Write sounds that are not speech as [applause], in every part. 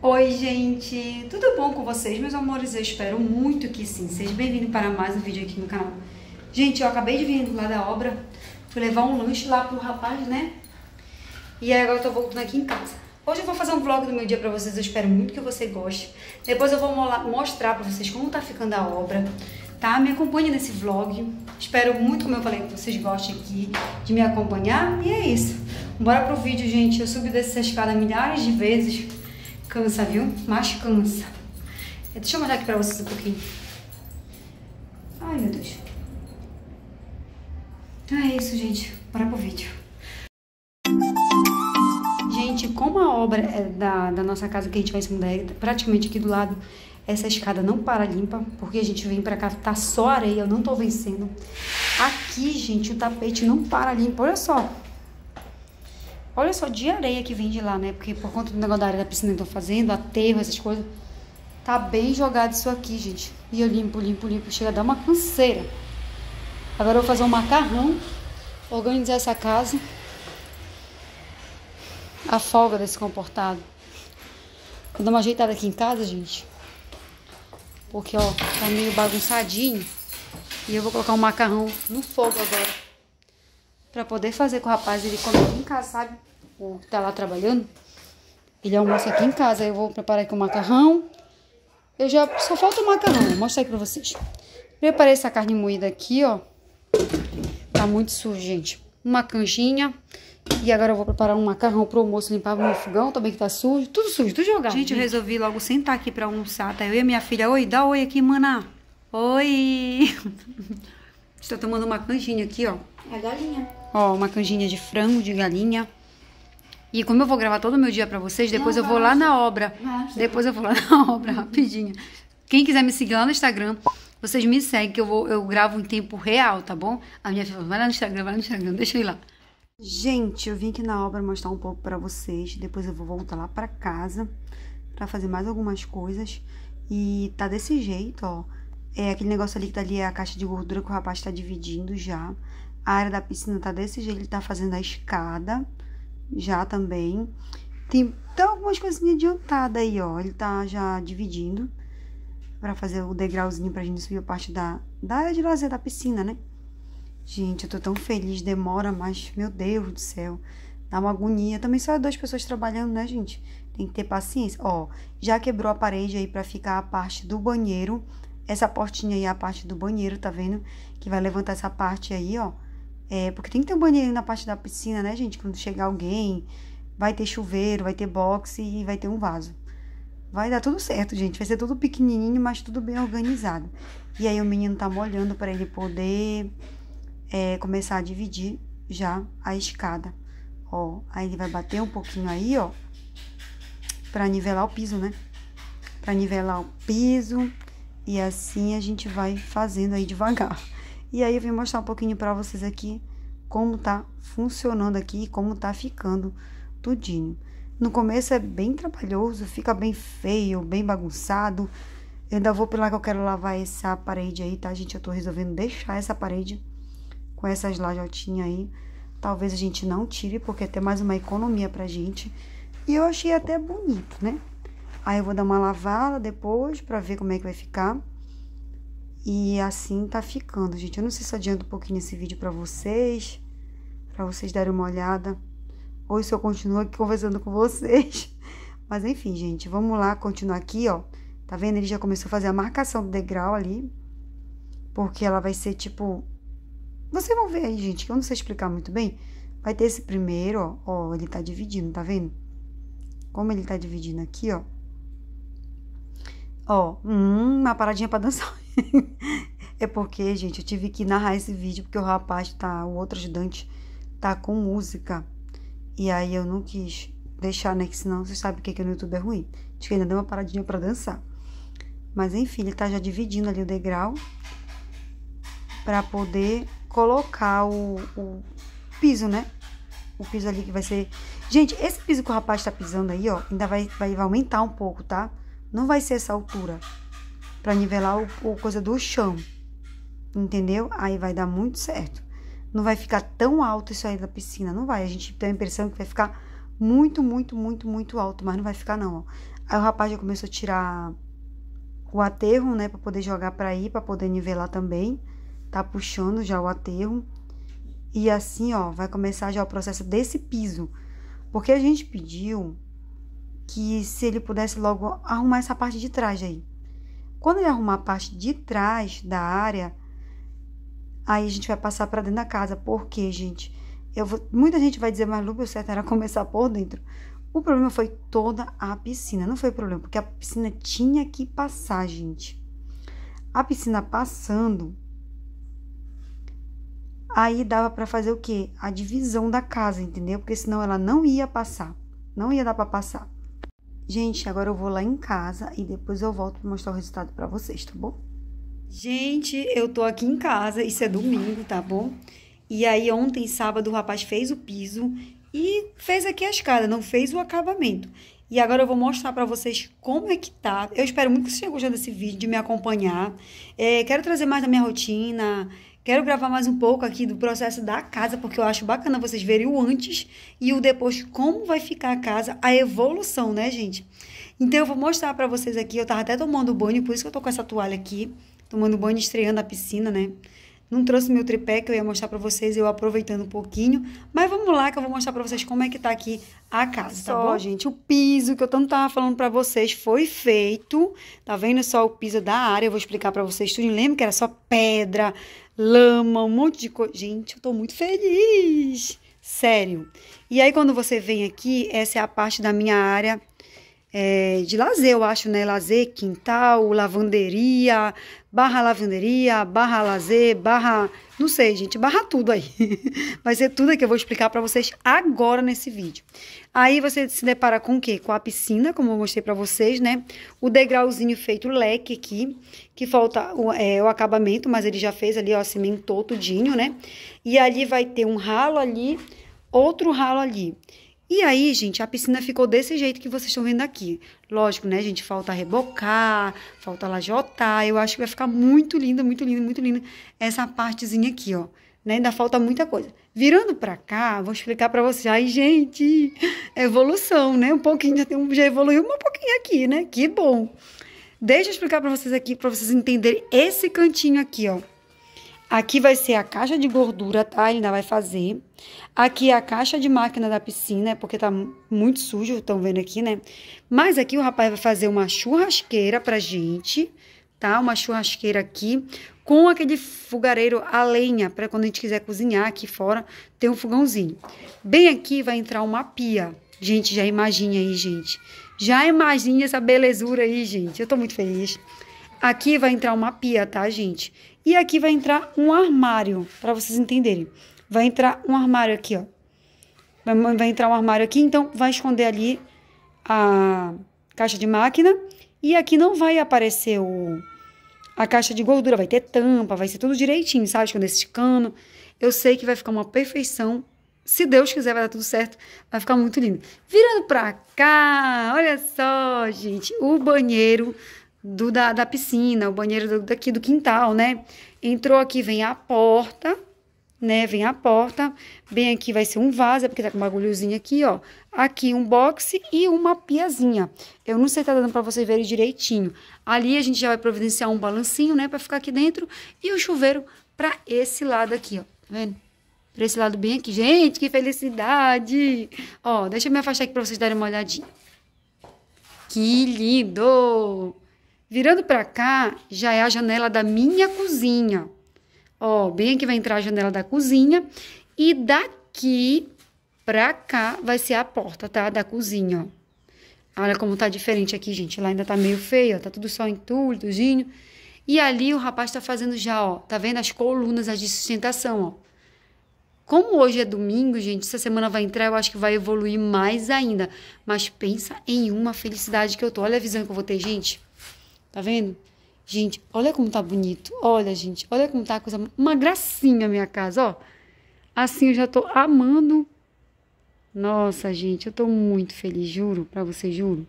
Oi, gente! Tudo bom com vocês, meus amores? Eu espero muito que sim. Sejam bem-vindos para mais um vídeo aqui no canal. Gente, eu acabei de vir lá da obra. Fui levar um lanche lá pro rapaz, né? E agora eu tô voltando aqui em casa. Hoje eu vou fazer um vlog do meu dia pra vocês. Eu espero muito que você goste. Depois eu vou mostrar pra vocês como tá ficando a obra, tá? Me acompanhe nesse vlog. Espero muito, como eu falei, que vocês gostem aqui de me acompanhar. E é isso. Bora pro vídeo, gente. Eu subi dessa escada milhares de vezes Cansa, viu? Macho cansa. É, deixa eu mostrar aqui pra vocês um pouquinho. Ai, meu Deus. Então é isso, gente. Bora pro vídeo. Gente, como a obra é da, da nossa casa que a gente vai se mudar é praticamente aqui do lado, essa escada não para limpa, porque a gente vem pra cá, tá só areia, eu não tô vencendo. Aqui, gente, o tapete não para limpa, olha só. Olha só de areia que vem de lá, né? Porque por conta do negócio da areia da piscina que estão fazendo, aterro, essas coisas. Tá bem jogado isso aqui, gente. E eu limpo, limpo, limpo. Chega a dar uma canseira. Agora eu vou fazer um macarrão. Organizar essa casa. A folga desse comportado. Vou dar uma ajeitada aqui em casa, gente. Porque, ó, tá meio bagunçadinho. E eu vou colocar o um macarrão no fogo agora. Pra poder fazer com o rapaz ele comer em casa, sabe? o que tá lá trabalhando, ele almoça aqui em casa. Eu vou preparar aqui o macarrão. Eu já... Só falta o macarrão. Vou mostrar aí pra vocês. Preparei essa carne moída aqui, ó. Tá muito sujo, gente. Uma canjinha. E agora eu vou preparar um macarrão pro almoço, limpar o meu fogão também que tá sujo. Tudo sujo, tudo jogado. Gente, gente. eu resolvi logo sentar aqui pra almoçar, tá? Eu e a minha filha. Oi, dá oi aqui, maná. Oi! [laughs] Estou tomando uma canjinha aqui, ó. É galinha. Ó, uma canjinha de frango, de galinha. E como eu vou gravar todo o meu dia para vocês, depois eu vou lá na obra. Depois eu vou lá [laughs] na obra rapidinho. Quem quiser me seguir lá no Instagram, vocês me seguem que eu vou eu gravo em tempo real, tá bom? A minha filha vai lá no Instagram, vai lá no Instagram, deixa eu ir lá. Gente, eu vim aqui na obra mostrar um pouco para vocês, depois eu vou voltar lá para casa para fazer mais algumas coisas e tá desse jeito, ó. É aquele negócio ali que tá ali é a caixa de gordura que o rapaz tá dividindo já. A área da piscina tá desse jeito, ele tá fazendo a escada já também. Tem, tem algumas coisinhas adiantadas aí, ó. Ele tá já dividindo para fazer o degrauzinho pra gente subir a parte da, da área de lazer da piscina, né? Gente, eu tô tão feliz, demora, mas meu Deus do céu, dá uma agonia. Também só duas pessoas trabalhando, né, gente? Tem que ter paciência. Ó, já quebrou a parede aí para ficar a parte do banheiro. Essa portinha aí é a parte do banheiro, tá vendo? Que vai levantar essa parte aí, ó é, porque tem que ter um banheiro na parte da piscina, né, gente? Quando chegar alguém, vai ter chuveiro, vai ter boxe e vai ter um vaso. Vai dar tudo certo, gente. Vai ser tudo pequenininho, mas tudo bem organizado. E aí o menino tá molhando para ele poder é, começar a dividir já a escada. Ó, aí ele vai bater um pouquinho aí, ó, para nivelar o piso, né? Para nivelar o piso. E assim a gente vai fazendo aí devagar. E aí eu vim mostrar um pouquinho para vocês aqui como tá funcionando aqui, como tá ficando tudinho. No começo é bem trabalhoso, fica bem feio, bem bagunçado. Eu ainda vou pela que eu quero lavar essa parede aí, tá, gente? Eu tô resolvendo deixar essa parede com essas lajotinhas aí. Talvez a gente não tire, porque até mais uma economia pra gente. E eu achei até bonito, né? Aí eu vou dar uma lavada depois pra ver como é que vai ficar. E assim tá ficando, gente. Eu não sei se adianta um pouquinho esse vídeo para vocês, para vocês darem uma olhada. Ou se eu continuo aqui [laughs] conversando com vocês. Mas enfim, gente, vamos lá continuar aqui, ó. Tá vendo? Ele já começou a fazer a marcação do degrau ali. Porque ela vai ser tipo. Vocês vão ver aí, gente, que eu não sei explicar muito bem. Vai ter esse primeiro, ó. Ó, ele tá dividindo, tá vendo? Como ele tá dividindo aqui, ó. Ó, hum, uma paradinha para dançar. [laughs] é porque, gente, eu tive que narrar esse vídeo porque o rapaz tá, o outro ajudante tá com música. E aí eu não quis deixar, né? Que senão você sabe o que, é que no YouTube é ruim. Acho que ainda deu uma paradinha para dançar. Mas enfim, ele tá já dividindo ali o degrau para poder colocar o, o, piso, né? O piso ali que vai ser. Gente, esse piso que o rapaz tá pisando aí, ó, ainda vai, vai aumentar um pouco, tá? Não vai ser essa altura para nivelar o, o, coisa do chão. Entendeu? Aí vai dar muito certo. Não vai ficar tão alto isso aí da piscina, não vai. A gente tem a impressão que vai ficar muito, muito, muito, muito alto, mas não vai ficar não, ó. Aí o rapaz já começou a tirar o aterro, né, para poder jogar para aí, para poder nivelar também. Tá puxando já o aterro. E assim, ó, vai começar já o processo desse piso. Porque a gente pediu que se ele pudesse logo arrumar essa parte de trás aí. Quando ele arrumar a parte de trás da área, aí a gente vai passar para dentro da casa. Por quê, gente? Eu vou, muita gente vai dizer, mas Lupe, o certo era começar por dentro. O problema foi toda a piscina. Não foi problema, porque a piscina tinha que passar, gente. A piscina passando, aí dava para fazer o quê? A divisão da casa, entendeu? Porque senão ela não ia passar. Não ia dar para passar. Gente, agora eu vou lá em casa e depois eu volto para mostrar o resultado para vocês, tá bom? Gente, eu tô aqui em casa, isso é domingo, tá bom? E aí ontem, sábado, o rapaz fez o piso e fez aqui a escada, não fez o acabamento. E agora eu vou mostrar para vocês como é que tá. Eu espero muito que vocês tenham gostado desse vídeo, de me acompanhar. É, quero trazer mais da minha rotina, Quero gravar mais um pouco aqui do processo da casa, porque eu acho bacana vocês verem o antes e o depois, como vai ficar a casa, a evolução, né, gente? Então, eu vou mostrar para vocês aqui. Eu tava até tomando banho, por isso que eu tô com essa toalha aqui, tomando banho, estreando a piscina, né? Não trouxe meu tripé que eu ia mostrar para vocês, eu aproveitando um pouquinho. Mas vamos lá que eu vou mostrar para vocês como é que tá aqui a casa, tá só, bom, gente? O piso que eu tanto tava falando para vocês foi feito. Tá vendo só o piso da área? Eu vou explicar para vocês tudo. Lembra que era só pedra, lama, um monte de coisa. Gente, eu tô muito feliz! Sério. E aí, quando você vem aqui, essa é a parte da minha área é, de lazer, eu acho, né? Lazer, quintal, lavanderia, barra lavanderia, barra lazer, barra. Não sei, gente, barra tudo aí. [laughs] Vai ser tudo que eu vou explicar para vocês agora nesse vídeo. Aí você se depara com o quê? Com a piscina, como eu mostrei para vocês, né? O degrauzinho feito leque aqui, que falta o, é, o acabamento, mas ele já fez ali, ó, cimentou tudinho, né? E ali vai ter um ralo ali, outro ralo ali. E aí, gente, a piscina ficou desse jeito que vocês estão vendo aqui. Lógico, né, gente? Falta rebocar, falta lajotar. Eu acho que vai ficar muito linda, muito linda, muito linda essa partezinha aqui, ó. Né? Ainda falta muita coisa. Virando pra cá, vou explicar pra vocês. Ai, gente, evolução, né? Um pouquinho, já, tem, já evoluiu um pouquinho aqui, né? Que bom. Deixa eu explicar pra vocês aqui, pra vocês entenderem esse cantinho aqui, ó. Aqui vai ser a caixa de gordura, tá? Ele ainda vai fazer. Aqui é a caixa de máquina da piscina, porque tá muito sujo, estão vendo aqui, né? Mas aqui o rapaz vai fazer uma churrasqueira pra gente, tá? Uma churrasqueira aqui com aquele fogareiro a lenha, para quando a gente quiser cozinhar aqui fora, ter um fogãozinho. Bem aqui vai entrar uma pia. Gente, já imagina aí, gente. Já imagina essa belezura aí, gente. Eu tô muito feliz. Aqui vai entrar uma pia, tá, gente? E aqui vai entrar um armário, para vocês entenderem. Vai entrar um armário aqui, ó. Vai, vai entrar um armário aqui, então vai esconder ali a caixa de máquina. E aqui não vai aparecer o, a caixa de gordura, vai ter tampa, vai ser tudo direitinho, sabe? Esconder esse cano. Eu sei que vai ficar uma perfeição. Se Deus quiser, vai dar tudo certo. Vai ficar muito lindo. Virando pra cá, olha só, gente, o banheiro do da, da piscina, o banheiro do, daqui do quintal, né? Entrou aqui, vem a porta, né? Vem a porta. Bem aqui vai ser um vaso, é porque tá com um bagulhozinho aqui, ó. Aqui um boxe e uma piazinha. Eu não sei tá dando para vocês verem direitinho. Ali a gente já vai providenciar um balancinho, né? Pra ficar aqui dentro. E o chuveiro pra esse lado aqui, ó. Tá vendo? Pra esse lado bem aqui. Gente, que felicidade! Ó, deixa eu me afastar aqui pra vocês darem uma olhadinha. Que lindo! Virando para cá, já é a janela da minha cozinha. Ó, bem aqui vai entrar a janela da cozinha. E daqui para cá vai ser a porta, tá? Da cozinha, ó. Olha como tá diferente aqui, gente. Lá ainda tá meio feio, ó. Tá tudo só entulho, tudinho. E ali o rapaz tá fazendo já, ó. Tá vendo as colunas, as de sustentação, ó. Como hoje é domingo, gente, essa semana vai entrar, eu acho que vai evoluir mais ainda. Mas pensa em uma felicidade que eu tô. Olha a visão que eu vou ter, gente. Tá vendo? Gente, olha como tá bonito. Olha, gente, olha como tá a coisa. Uma gracinha a minha casa, ó. Assim eu já tô amando. Nossa, gente, eu tô muito feliz, juro, pra você, juro.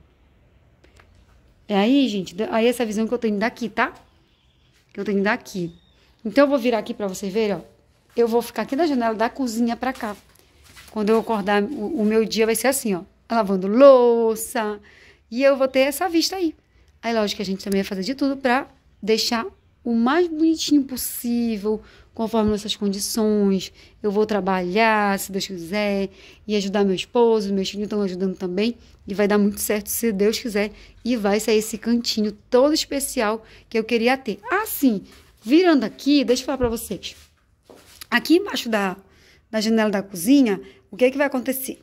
É aí, gente, aí essa visão que eu tenho daqui, tá? Que eu tenho daqui. Então eu vou virar aqui pra vocês verem, ó. Eu vou ficar aqui na janela da cozinha pra cá. Quando eu acordar, o, o meu dia vai ser assim, ó. Lavando louça. E eu vou ter essa vista aí. Aí, lógico que a gente também vai fazer de tudo para deixar o mais bonitinho possível, conforme nossas condições. Eu vou trabalhar, se Deus quiser, e ajudar meu esposo, meus filhos estão ajudando também, e vai dar muito certo se Deus quiser, e vai sair esse cantinho todo especial que eu queria ter. Assim, virando aqui, deixa eu falar para vocês. Aqui embaixo da, da janela da cozinha, o que é que vai acontecer?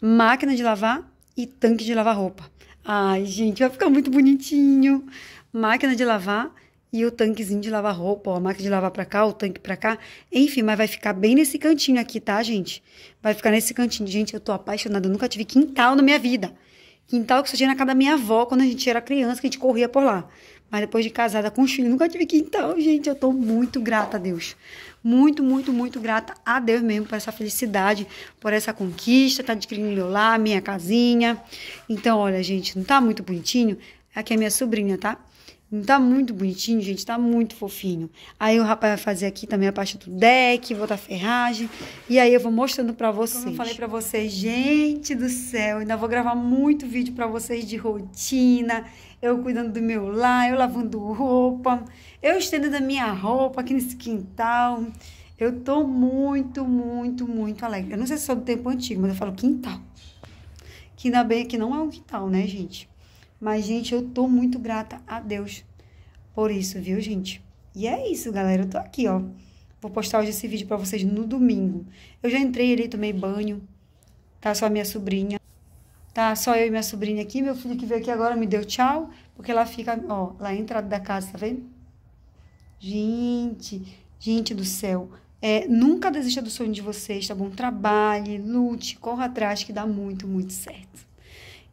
Máquina de lavar e tanque de lavar roupa. Ai, gente, vai ficar muito bonitinho. Máquina de lavar e o tanquezinho de lavar roupa, ó, a máquina de lavar pra cá, o tanque pra cá, enfim, mas vai ficar bem nesse cantinho aqui, tá, gente? Vai ficar nesse cantinho, gente, eu tô apaixonada, eu nunca tive quintal na minha vida, quintal que só tinha na casa da minha avó, quando a gente era criança, que a gente corria por lá, mas depois de casada com os filhos, nunca tive quintal, gente, eu tô muito grata a Deus, muito, muito, muito grata a Deus mesmo por essa felicidade, por essa conquista, tá adquirindo meu lar, minha casinha. Então, olha, gente, não tá muito bonitinho? Aqui é minha sobrinha, tá? Não tá muito bonitinho, gente, tá muito fofinho. Aí o rapaz vai fazer aqui também a parte do deck, botar ferragem. E aí eu vou mostrando pra vocês. Como eu falei pra vocês, gente do céu, ainda vou gravar muito vídeo pra vocês de rotina, eu cuidando do meu lar, eu lavando roupa, eu estendendo a minha roupa aqui nesse quintal. Eu tô muito, muito, muito alegre. Eu não sei se é sou do tempo antigo, mas eu falo quintal. Que ainda bem que não é um quintal, né, gente? Mas, gente, eu tô muito grata a Deus por isso, viu, gente? E é isso, galera. Eu tô aqui, ó. Vou postar hoje esse vídeo para vocês no domingo. Eu já entrei ali, tomei banho. Tá só a minha sobrinha tá? Só eu e minha sobrinha aqui. Meu filho que veio aqui agora me deu tchau, porque ela fica, ó, lá na entrada da casa, tá vendo? Gente, gente do céu. É, nunca desista do sonho de vocês, tá bom? Trabalhe, lute, corra atrás, que dá muito, muito certo.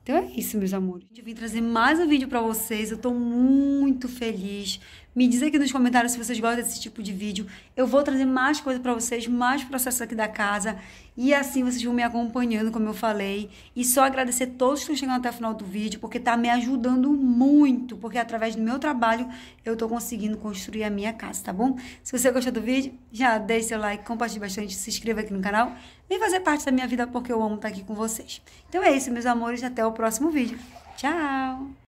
Então é isso, meus amores. Eu vim trazer mais um vídeo para vocês. Eu tô muito feliz me diz aqui nos comentários se vocês gostam desse tipo de vídeo. Eu vou trazer mais coisa para vocês, mais processo aqui da casa. E assim vocês vão me acompanhando, como eu falei. E só agradecer a todos que estão chegando até o final do vídeo, porque tá me ajudando muito. Porque através do meu trabalho, eu tô conseguindo construir a minha casa, tá bom? Se você gostou do vídeo, já deixe seu like, compartilhe bastante, se inscreva aqui no canal. Vem fazer parte da minha vida, porque eu amo estar tá aqui com vocês. Então é isso, meus amores. Até o próximo vídeo. Tchau!